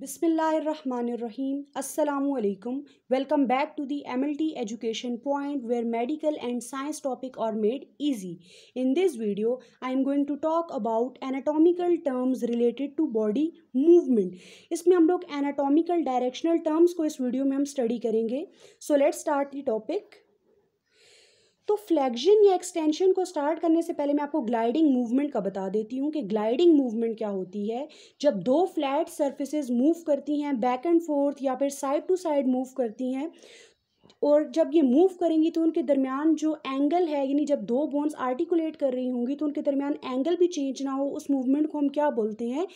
बिसमीम अल्लाम welcome back to the M L T education point where medical and science topic are made easy in this video I am going to talk about anatomical terms related to body movement इसमें हम लोग anatomical directional terms को इस video में हम study करेंगे so let start the topic तो flexion या एक्सटेंशन को स्टार्ट करने से पहले मैं आपको ग्लाइडिंग मूवमेंट का बता देती हूँ कि ग्लाइडिंग मूवमेंट क्या होती है जब दो फ्लैट सर्फिस मूव करती हैं बैक एंड फोर्थ या फिर साइड टू साइड मूव करती हैं और जब ये मूव करेंगी तो उनके दरमियान जो एंगल है यानी जब दो बोन्स आर्टिकुलेट कर रही होंगी तो उनके दरमियान एंगल भी चेंज ना हो उस मूवमेंट को हम क्या बोलते हैं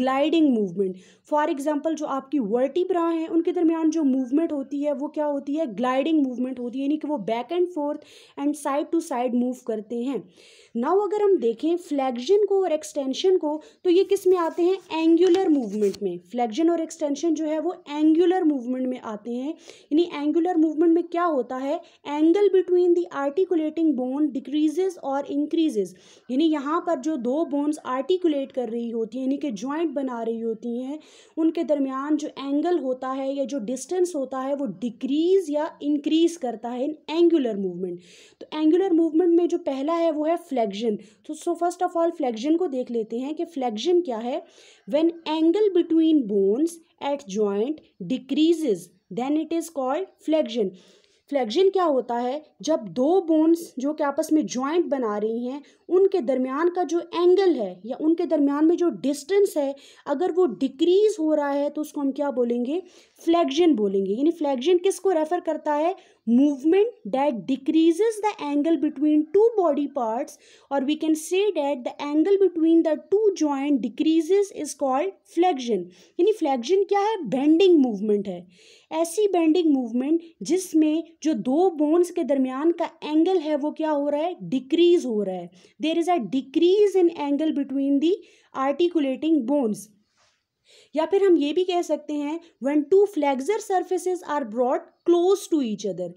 ग्लाइडिंग मूवमेंट फॉर एग्जाम्पल जो आपकी वर्टिब्रा हैं उनके दरमियान जो मूवमेंट होती है वो क्या होती है ग्लाइडिंग मूवमेंट होती है यानी कि वो back and forth and side to side move करते हैं नाउ अगर हम देखें फ्लैक्जन को और एक्सटेंशन को तो ये किस में आते हैं एंगुलर मूवमेंट में फ्लैक्जन और एक्सटेंशन जो है वो एंगुलर मूवमेंट में आते हैं यानी एंगुलर मूवमेंट बॉन्ड में क्या होता है angle between the articulating bone decreases और इंक्रीजेज यानी यहाँ पर जो दो बोन्स आर्टिकुलेट कर रही होती हैं यानी कि ज्वाइंट बना रही होती हैं उनके दरमियान जो एंगल होता है या जो डिस्टेंस होता है वो डिक्रीज या इंक्रीज करता है इन एंगुलर मूवमेंट तो एंगुलर मूवमेंट में जो पहला है वो है फ्लैक्जन तो so first of all flexion को देख लेते हैं कि फ्लैक्जन क्या है when angle between bones at joint decreases then it is called flexion flexion क्या होता है जब दो बोन्स जो कि आपस में जॉइंट बना रही हैं उनके दरमियान का जो एंगल है या उनके दरमियान में जो डिस्टेंस है अगर वो डिक्रीज हो रहा है तो उसको हम क्या बोलेंगे फ्लैक्जन बोलेंगे यानी फ्लैक्जन किस को रेफ़र करता है movement that decreases the angle between two body parts or we can say that the angle between the two joint decreases is called flexion यानी flexion क्या है bending movement है ऐसी bending movement जिसमें जो दो bones के दरमियान का angle है वो क्या हो रहा है decrease हो रहा है there is a decrease in angle between the articulating bones या फिर हम ये भी कह सकते हैं when two flexor surfaces are brought close to each other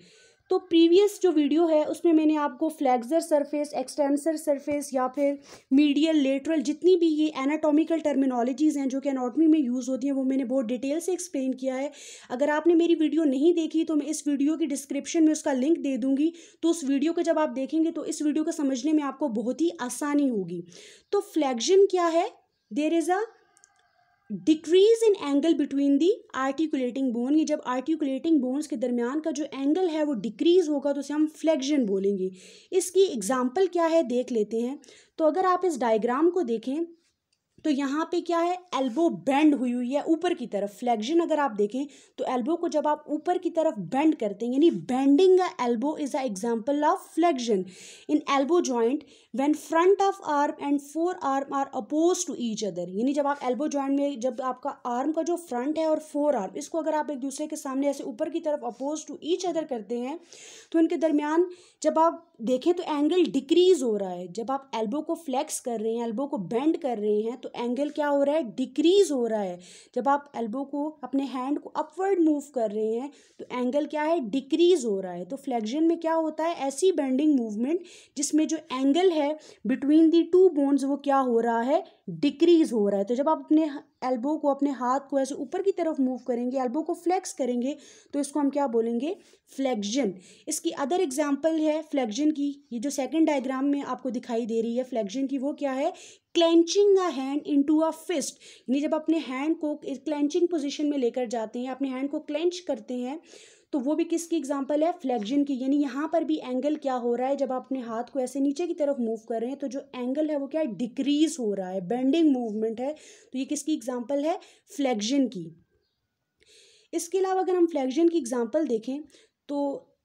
तो प्रीवियस जो वीडियो है उसमें मैंने आपको फ्लैक्सर सरफेस एक्सटेंसर सरफेस या फिर मीडियल लेटरल जितनी भी ये एनाटॉमिकल टर्मिनोलॉजीज़ हैं जो कि एनाटॉमी में यूज़ होती हैं वो मैंने बहुत डिटेल से एक्सप्लेन किया है अगर आपने मेरी वीडियो नहीं देखी तो मैं इस वीडियो की डिस्क्रिप्शन में उसका लिंक दे दूँगी तो उस वीडियो को जब आप देखेंगे तो इस वीडियो को समझने में आपको बहुत ही आसानी होगी तो फ्लैगजन क्या है there is a decrease in angle between the articulating bone ये जब आर्टिकुलेटिंग बोन्स के दरमियान का जो एंगल है वो डिक्रीज होगा तो उसे हम फ्लेक्शन बोलेंगे इसकी एग्जाम्पल क्या है देख लेते हैं तो अगर आप इस डायग्राम को देखें तो यहाँ पे क्या है एल्बो बेंड हुई हुई है ऊपर की तरफ फ्लैक्शन अगर आप देखें तो एल्बो को जब आप ऊपर की तरफ बेंड करते हैं यानी bending a elbow is a example of flexion in elbow joint when front of arm and forearm are oppose to each other यानी जब आप एल्बो जॉइंट में जब आपका आर्म का जो फ्रंट है और फोर आर्म इसको अगर आप एक दूसरे के सामने ऐसे ऊपर की तरफ अपोज टू ईच अदर करते हैं तो इनके दरमियान जब आप देखें तो एंगल डिक्रीज हो रहा है जब आप एल्बो को फ्लैक्स कर रहे हैं एल्बो को बेंड कर रहे हैं तो एंगल क्या हो रहा है डिक्रीज हो रहा है जब आप एल्बो को अपने हैंड को अपवर्ड मूव कर रहे हैं तो एंगल क्या है डिक्रीज हो रहा है तो फ्लेक्जन में क्या होता है ऐसी बेंडिंग मूवमेंट जिसमें जो एंगल है बिटवीन दी टू बोन्स वो क्या हो रहा है डिक्रीज हो रहा है तो जब आप अपने एल्बो को अपने हाथ को ऐसे ऊपर की तरफ मूव करेंगे एल्बो को फ्लेक्स करेंगे तो इसको हम क्या बोलेंगे फ्लेक्जन इसकी अदर एग्जांपल है फ्लेक्जन की ये जो सेकंड डायग्राम में आपको दिखाई दे रही है फ्लेक्जन की वो क्या है clenching a hand to a fist यानी जब अपने हैंड को क्लेंचिंग पोजिशन में लेकर जाते हैं अपने हैंड को क्लेंच करते हैं तो वो भी किसकी एग्जांपल है फ्लैक्जिन की यानी यहाँ पर भी एंगल क्या हो रहा है जब आप अपने हाथ को ऐसे नीचे की तरफ मूव कर रहे हैं तो जो एंगल है वो क्या है डिक्रीज हो रहा है बेंडिंग मूवमेंट है तो ये किसकी एग्जांपल है फ्लैक्जन की इसके अलावा अगर हम फ्लैक्जन की एग्जांपल देखें तो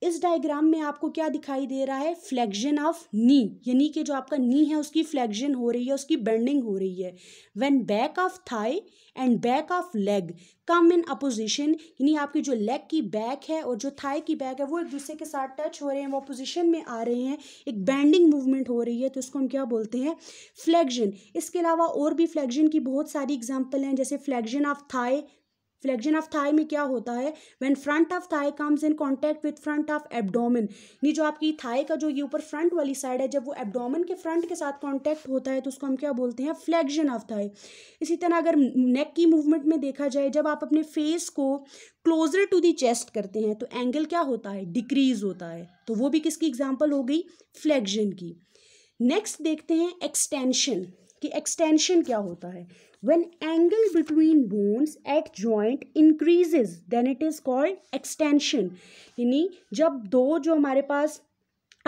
इस डायग्राम में आपको क्या दिखाई दे रहा है फ्लैक्जन ऑफ नी यानी कि जो आपका नी है उसकी फ्लैक्जन हो रही है उसकी बेंडिंग हो रही है when back of thigh and back of leg come in opposition यानी आपकी जो लेग की बैक है और जो थाई की बैक है वो एक दूसरे के साथ टच हो रहे हैं वो अपोजिशन में आ रहे हैं एक बैंडिंग मूवमेंट हो रही है तो इसको हम क्या बोलते हैं फ्लैक्जन इसके अलावा और भी फ्लैक्जन की बहुत सारी एग्जाम्पल हैं जैसे flexion of thigh flexion of thigh में क्या होता है when front of thigh comes in contact with front of abdomen ये जो आपकी थाई का जो ये ऊपर फ्रंट वाली साइड है जब वो एब्डोमेन के फ्रंट के साथ कांटेक्ट होता है तो उसको हम क्या बोलते हैं फ्लेक्शन ऑफ थाई इसी तरह अगर नेक की मूवमेंट में देखा जाए जब आप अपने फेस को क्लोजर टू दी चेस्ट करते हैं तो एंगल क्या होता है डिक्रीज होता है तो वो भी किसकी एग्जाम्पल हो गई फ्लेक्शन की नेक्स्ट देखते हैं एक्सटेंशन कि एक्सटेंशन क्या होता है when angle between bones at joint increases then it is called extension यानी जब दो जो हमारे पास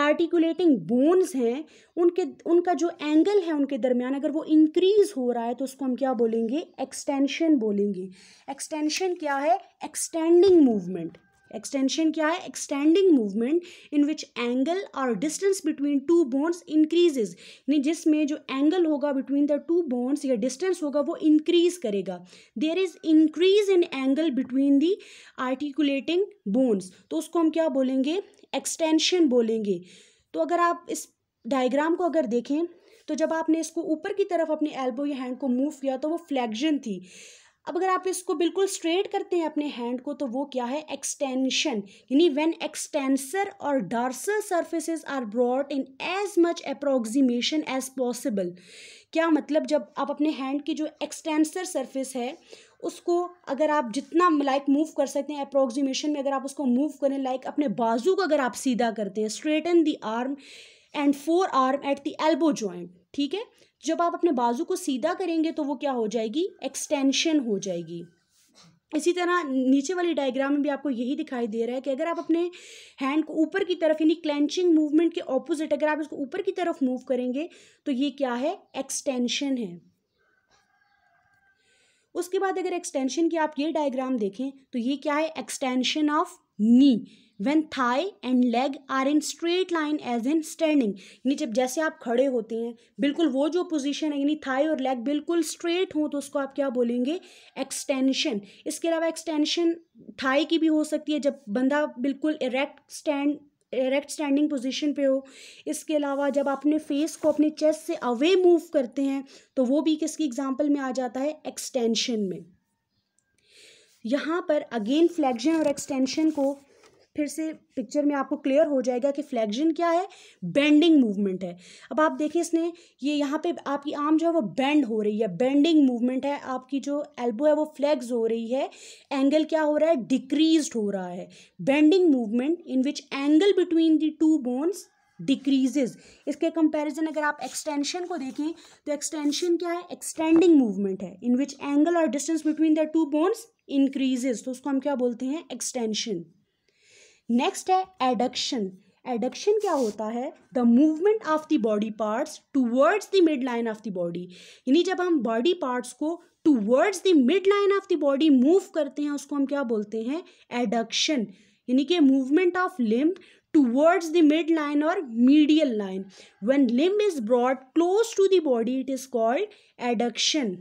आर्टिकुलेटिंग बोन्स हैं उनके उनका जो एंगल है उनके दरमियान अगर वो इंक्रीज हो रहा है तो उसको हम क्या बोलेंगे एक्सटेंशन बोलेंगे एक्सटेंशन क्या है एक्सटेंडिंग मूवमेंट एक्सटेंशन क्या है extending movement in which angle और distance between two bones increases यानी जिसमें जो एंगल होगा बिटवीन द टू बॉन्ड्स या डिस्टेंस होगा वो इंक्रीज करेगा there is increase in angle between the articulating bones तो उसको हम क्या बोलेंगे एक्सटेंशन बोलेंगे तो अगर आप इस डायग्राम को अगर देखें तो जब आपने इसको ऊपर की तरफ अपने एल्बो या हैंड को मूव किया तो वो फ्लैक्जन थी अब अगर आप इसको बिल्कुल स्ट्रेट करते हैं अपने हैंड को तो वो क्या है एक्सटेंशन यानी व्हेन एक्सटेंसर और dorsal surfaces are brought in as much approximation as possible क्या मतलब जब आप अपने हैंड की जो एक्सटेंसर सर्फेस है उसको अगर आप जितना लाइक मूव कर सकते हैं अप्रोक्सीमेशन में अगर आप उसको मूव करें लाइक अपने बाजू को अगर आप सीधा करते हैं straighten the arm and forearm at the elbow joint ठीक है जब आप अपने बाजू को सीधा करेंगे तो वो क्या हो जाएगी एक्सटेंशन हो जाएगी इसी तरह नीचे वाली डायग्राम में भी आपको यही दिखाई दे रहा है कि अगर आप अपने हैंड को ऊपर की तरफ यानी क्लेंचिंग मूवमेंट के ऑपोजिट अगर आप इसको ऊपर की तरफ मूव करेंगे तो ये क्या है एक्सटेंशन है उसके बाद अगर एक्सटेंशन की आप ये डायग्राम देखें तो ये क्या है extension of knee when thigh and leg are in straight line as in standing यानी जब जैसे आप खड़े होते हैं बिल्कुल वो जो पोजिशन है यानी थाई और लेग बिल्कुल स्ट्रेट हों तो उसको आप क्या बोलेंगे एक्सटेंशन इसके अलावा एक्सटेंशन थाई की भी हो सकती है जब बंदा बिल्कुल erect stand erect standing position पे हो इसके अलावा जब आपने फेस को अपने चेस्ट से अवे मूव करते हैं तो वो भी किसकी एग्जाम्पल में आ जाता है एक्सटेंशन में यहाँ पर अगेन फ्लैक्शन और एक्सटेंशन को फिर से पिक्चर में आपको क्लियर हो जाएगा कि फ्लैक्जन क्या है बेंडिंग मूवमेंट है अब आप देखें इसने ये यहाँ पे आपकी आर्म जो है वो बेंड हो रही है बेंडिंग मूवमेंट है आपकी जो एल्बो है वो फ्लैक्स हो रही है एंगल क्या हो रहा है डिक्रीज हो रहा है bending movement in which angle between the two bones decreases इसके कंपेरिजन अगर आप एक्सटेंशन को देखें तो एक्सटेंशन क्या है एक्सटेंडिंग मूवमेंट है इन विच एंगल और distance between the two bones increases तो उसको हम क्या बोलते हैं एक्सटेंशन नेक्स्ट है एडक्शन एडक्शन क्या होता है the movement of the body parts towards the mid line of the body यानी जब हम बॉडी पार्ट्स को towards the mid line of the body move करते हैं उसको हम क्या बोलते हैं एडक्शन यानी कि movement of limb the mid line और medial line when limb is brought close to the body it is called adduction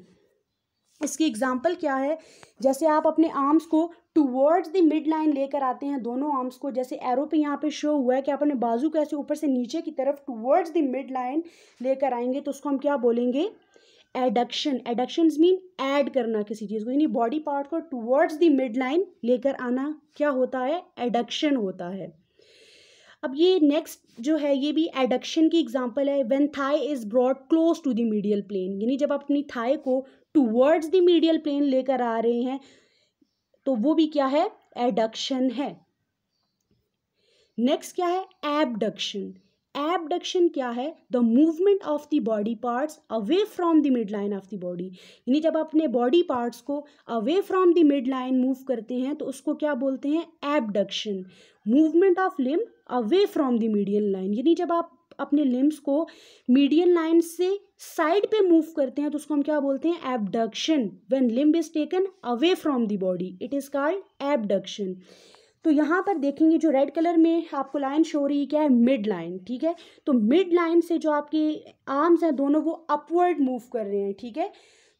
इसकी एग्जाम्पल क्या है जैसे आप अपने आर्म्स को टूवर्ड्स द मिड लाइन लेकर आते हैं दोनों आर्म्स को जैसे एरो पे यहाँ पे शो हुआ है कि आप अपने बाजू कैसे ऊपर से नीचे की तरफ टूवर्ड्स द मिड लाइन लेकर आएंगे तो उसको हम क्या बोलेंगे एडक्शन एडक्शन मीन ऐड करना किसी चीज़ को यानी बॉडी पार्ट को टूवर्ड्स द मिड लाइन लेकर आना क्या होता है एडक्शन होता है अब ये नेक्स्ट जो है ये भी एडक्शन की एग्जांपल है when thigh is brought close to the medial plane यानी जब आप अपनी थाई को टूवर्ड्स द मीडियल प्लेन लेकर आ रहे हैं तो वो भी क्या है एडक्शन है नेक्स्ट क्या है एबडक्शन एबडक्शन क्या है the movement of the body parts away from the mid line of the body यानी जब अपने बॉडी पार्ट्स को away from the mid line move करते हैं तो उसको क्या बोलते हैं abduction movement of limb away from the medial line यानी जब आप अपने लिम्स को मीडियन लाइन से साइड पे मूव करते हैं तो उसको हम क्या बोलते हैं abduction when limb is taken away from the body it is called abduction तो यहाँ पर देखेंगे जो रेड कलर में आपको लाइन शो रही है क्या है मिड लाइन ठीक है तो मिड लाइन से जो आपके आर्म्स हैं दोनों वो अपवर्ड मूव कर रहे हैं ठीक है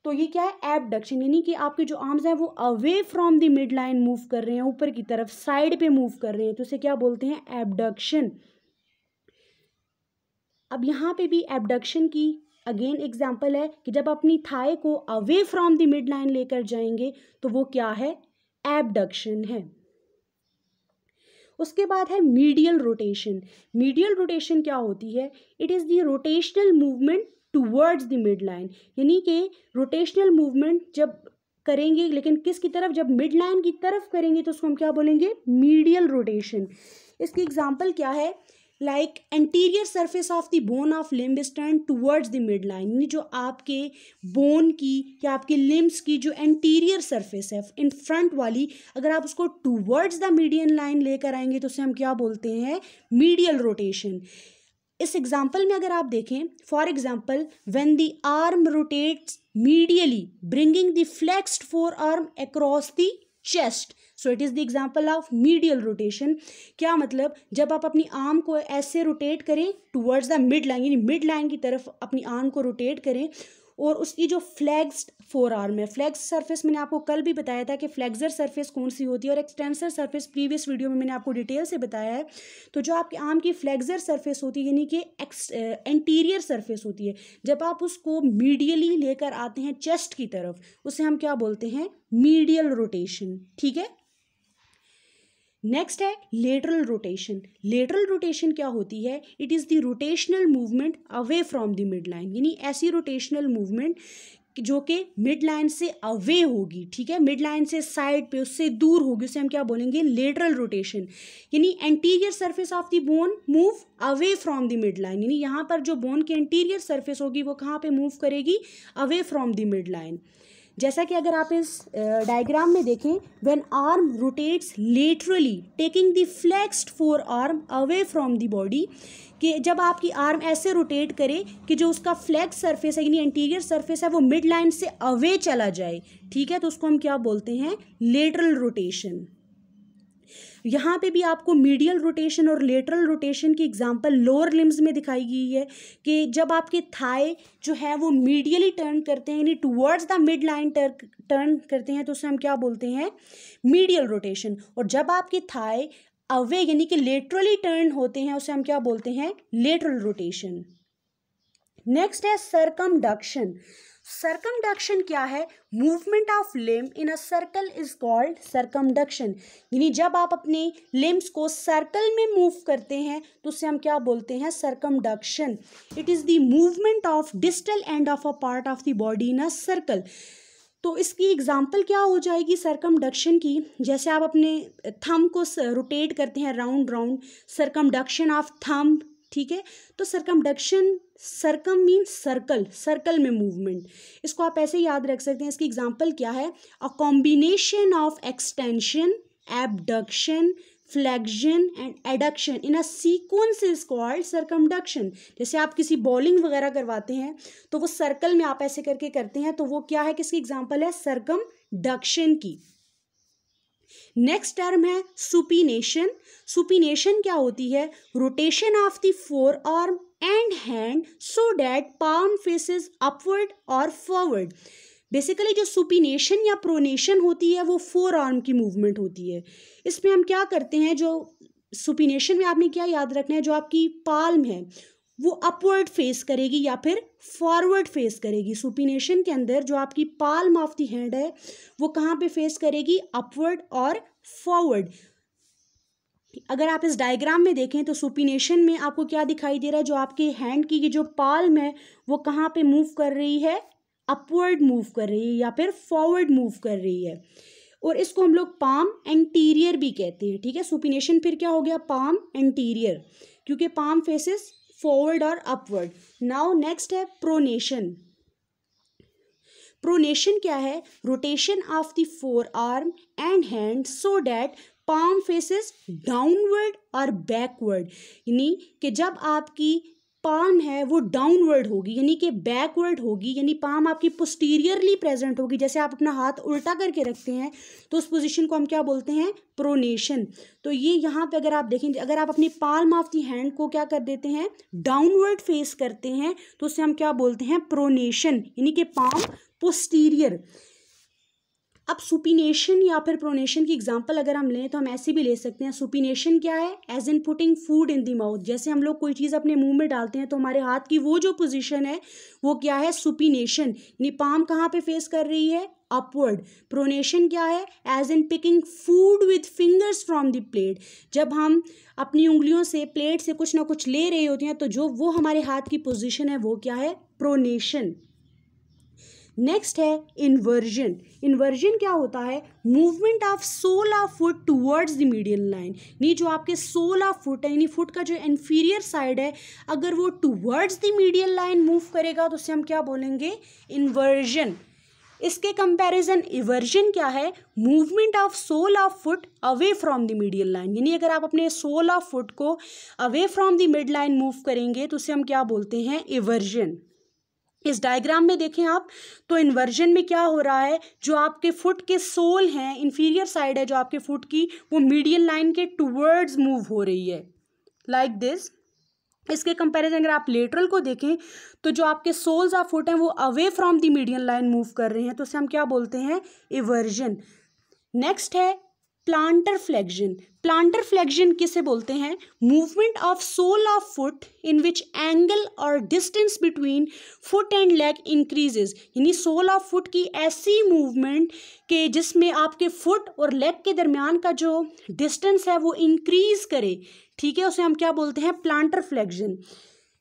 तो ये क्या है एबडक्शन यानी कि आपके जो आर्म्स हैं वो away from the mid line move कर रहे हैं ऊपर की तरफ साइड पे मूव कर रहे हैं तो उसे क्या बोलते हैं एबडक्शन अब यहाँ पे भी एबडक्शन की अगेन एग्जाम्पल है कि जब अपनी थाए को away from the mid line लेकर जाएंगे तो वो क्या है एबडक्शन है उसके बाद है मीडियल रोटेशन मीडियल रोटेशन क्या होती है it is the rotational movement towards the mid line यानी कि रोटेशनल मूवमेंट जब करेंगे लेकिन किस की तरफ जब मिड लाइन की तरफ करेंगे तो उसको हम क्या बोलेंगे मीडियल रोटेशन इसकी एग्जाम्पल क्या है like anterior surface of the bone of limb stand towards the mid line यानी जो आपके बोन की या आपके लिम्ब्स की जो एंटीरियर सरफेस है इन फ्रंट वाली अगर आप उसको टूवर्ड्स द मीडियन लाइन लेकर आएंगे तो उसे हम क्या बोलते हैं मीडियल रोटेशन इस एग्जाम्पल में अगर आप देखें for example when the arm rotates medially bringing the flexed forearm across the chest so it is the example of medial rotation क्या मतलब जब आप अपनी आर्म को ऐसे रोटेट करें टूवर्ड्स द मिड लाइन यानी मिड लाइन की तरफ अपनी आर्म को रोटेट करें और उसकी जो फ्लैक्सड फोर आर्म है फ्लैग्स सरफेस मैंने आपको कल भी बताया था कि फ्लैग्जर सरफेस कौन सी होती है और एक्सटेंसर सरफेस प्रीवियस वीडियो में मैंने आपको डिटेल से बताया है तो जो आपके आर्म की फ्लैग्जर सरफेस होती है यानी कि एक्स एंटीरियर सरफेस होती है जब आप उसको मीडियली लेकर आते हैं चेस्ट की तरफ उसे हम क्या बोलते हैं मीडियल रोटेशन ठीक है नेक्स्ट है लेटरल रोटेशन लेटरल रोटेशन क्या होती है it is the rotational movement away from the mid line यानी ऐसी रोटेशनल मूवमेंट जो कि मिड लाइन से अवे होगी ठीक है मिड लाइन से साइड पे उससे दूर होगी उसे हम क्या बोलेंगे लेटरल रोटेशन यानी anterior surface of the bone move away from the mid line यानी यहाँ पर जो बोन की एंटीरियर सरफेस होगी वो कहाँ पे मूव करेगी away from the mid line जैसा कि अगर आप इस डायग्राम में देखें when arm rotates laterally taking the flexed forearm away from the body कि जब आपकी आर्म ऐसे रोटेट करे कि जो उसका फ्लैक्स सरफेस है यानी इंटीरियर सरफेस है वो मिड लाइन से अवे चला जाए ठीक है तो उसको हम क्या बोलते हैं लेटरल रोटेशन यहाँ पे भी आपको मीडियल रोटेशन और लेटरल रोटेशन की एग्जांपल लोअर लिम्स में दिखाई गई है कि जब आपके थाए जो है वो मीडियली टर्न करते हैं यानी towards the mid line turn करते हैं तो उसे हम क्या बोलते हैं मीडियल रोटेशन और जब आपके थाए अवे यानी कि लेटरली टर्न होते हैं उसे हम क्या बोलते हैं लेटरल रोटेशन नेक्स्ट है सरकमडक्शन सरकमडक्शन क्या है movement of limb in a circle is called circumduction यानी जब आप अपने लिम्स को सर्कल में मूव करते हैं तो उसे हम क्या बोलते हैं circumduction it is the movement of distal end of a part of the body in a circle तो इसकी एग्जाम्पल क्या हो जाएगी सरकमडक्शन की जैसे आप अपने थम को रोटेट करते हैं round round circumduction of thumb ठीक है तो circumduction circum means circle circle में मूवमेंट इसको आप ऐसे याद रख सकते हैं इसकी एग्जाम्पल क्या है a combination of extension abduction flexion and adduction in a sequence is called circumduction जैसे आप किसी बॉलिंग वगैरह करवाते हैं तो वो सर्कल में आप ऐसे करके करते हैं तो वो क्या है किसकी एग्जाम्पल है सर्कम डक्शन की नेक्स्ट टर्म है सुपीनेशन सुपीनेशन क्या होती है rotation of the forearm and hand so that palm faces upward और फॉरवर्ड बेसिकली जो सुपीनेशन या प्रोनेशन होती है वो फोर आर्म की मूवमेंट होती है इसमें हम क्या करते हैं जो सुपीनेशन में आपने क्या याद रखना है जो आपकी पाल्म है वो अपवर्ड फेस करेगी या फिर फॉरवर्ड फेस करेगी सुपिनेशन के अंदर जो आपकी पाल माफ दी हैंड है वो कहाँ पे फेस करेगी अपवर्ड और फॉरवर्ड अगर आप इस डायग्राम में देखें तो सुपिनेशन में आपको क्या दिखाई दे रहा है जो आपके हैंड की ये जो पाल्म है वो कहाँ पे मूव कर रही है अपवर्ड मूव कर रही है या फिर फॉरवर्ड मूव कर रही है और इसको हम लोग पाम एंटीरियर भी कहते हैं ठीक है सुपिनेशन फिर क्या हो गया पाम एंटीरियर क्योंकि पाम फेसेस फॉरवर्ड और अपवर्ड नाउ नेक्स्ट है प्रोनेशन प्रोनेशन क्या है rotation of the forearm and hand so that palm faces downward और बैकवर्ड यानी कि जब आपकी पाम है वो डाउनवर्ड होगी यानी कि बैकवर्ड होगी यानी पाम आपकी पोस्टीरियरली प्रेजेंट होगी जैसे आप अपना हाथ उल्टा करके रखते हैं तो उस पोजीशन को हम क्या बोलते हैं प्रोनेशन तो ये यहाँ पे अगर आप देखेंगे अगर आप अपनी पाम ऑफ दी हैंड को क्या कर देते हैं डाउनवर्ड फेस करते हैं तो उसे हम क्या बोलते हैं प्रोनेशन यानी कि पाम पोस्टीरियर अब सुपिनेशन या फिर प्रोनेशन की एग्जांपल अगर हम लें तो हम ऐसे भी ले सकते हैं सुपिनेशन क्या है as in putting food in the mouth जैसे हम लोग कोई चीज़ अपने मुंह में डालते हैं तो हमारे हाथ की वो जो पोजीशन है वो क्या है सुपिनेशन निपाम कहाँ पे फेस कर रही है अपवर्ड प्रोनेशन क्या है as in picking food with fingers from the plate जब हम अपनी उंगलियों से प्लेट से कुछ ना कुछ ले रहे होते हैं तो जो वो हमारे हाथ की पोजिशन है वो क्या है प्रोनेशन नेक्स्ट है इन्वर्जन इन्वर्जन क्या होता है movement of sole foot towards the medial line नहीं जो आपके सोलह फुट है यानी फुट का जो इन्फीरियर साइड है अगर वो towards the medial line move करेगा तो उसे हम क्या बोलेंगे इन्वर्जन इसके कंपैरिजन इवर्जन क्या है movement of sole foot away from the medial line यानी अगर आप अपने सोलह फुट को away from the mid line move करेंगे तो उसे हम क्या बोलते हैं इवर्जन इस डायग्राम में देखें आप तो इन्वर्जन में क्या हो रहा है जो आपके फुट के सोल हैं इन्फीरियर साइड है जो आपके फुट की वो मीडियल लाइन के टूवर्ड्स मूव हो रही है लाइक like दिस इसके कंपैरिजन अगर आप लेटरल को देखें तो जो आपके सोल्स ऑफ फुट हैं वो away from the medial line move कर रहे हैं तो उसे हम क्या बोलते हैं इवर्जन नेक्स्ट है प्लांटर फ्लेक्शन प्लांटर फ्लेक्शन किसे बोलते हैं movement of sole of foot in which angle और distance between foot and leg increases यानी सोल ऑफ फुट की ऐसी मूवमेंट के जिसमें आपके फुट और लेग के दरमियान का जो डिस्टेंस है वो इंक्रीज करे ठीक है उसे हम क्या बोलते हैं प्लांटर फ्लेक्शन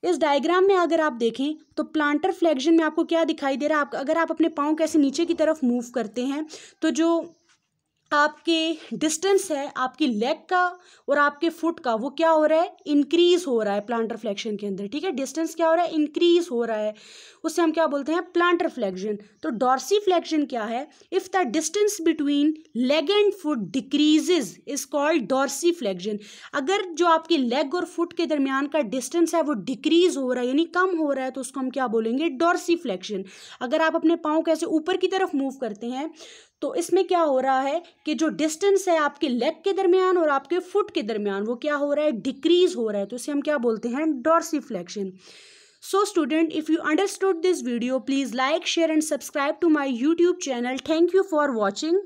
इस डायग्राम में अगर आप देखें तो प्लांटर फ्लेक्शन में आपको क्या दिखाई दे रहा है आप अगर आप अपने पाँव कैसे नीचे की तरफ मूव करते हैं तो जो आपके डिस्टेंस है आपकी लेग का और आपके फुट का वो क्या हो रहा है इंक्रीज हो रहा है प्लांटर फ्लैक्शन के अंदर ठीक है डिस्टेंस क्या हो रहा है इंक्रीज हो रहा है उससे हम क्या बोलते हैं प्लांटर फ्लैक्शन तो डॉर्सी फ्लैक्शन क्या है if the distance between leg and foot decreases is called dorsiflexion अगर जो आपकी लेग और फुट के दरमियान का डिस्टेंस है वो डिक्रीज हो रहा है यानी कम हो रहा है तो उसको हम क्या बोलेंगे डॉर्सी फ्लैक्शन अगर आप अपने पाँव कैसे ऊपर की तरफ मूव करते हैं तो इसमें क्या हो रहा है कि जो डिस्टेंस है आपके लेग के दरमियान और आपके फुट के दरमियान वो क्या हो रहा है डिक्रीज हो रहा है तो इसे हम क्या बोलते हैं dorsiflexion so student if you understood this video please like share and subscribe to my YouTube channel thank you for watching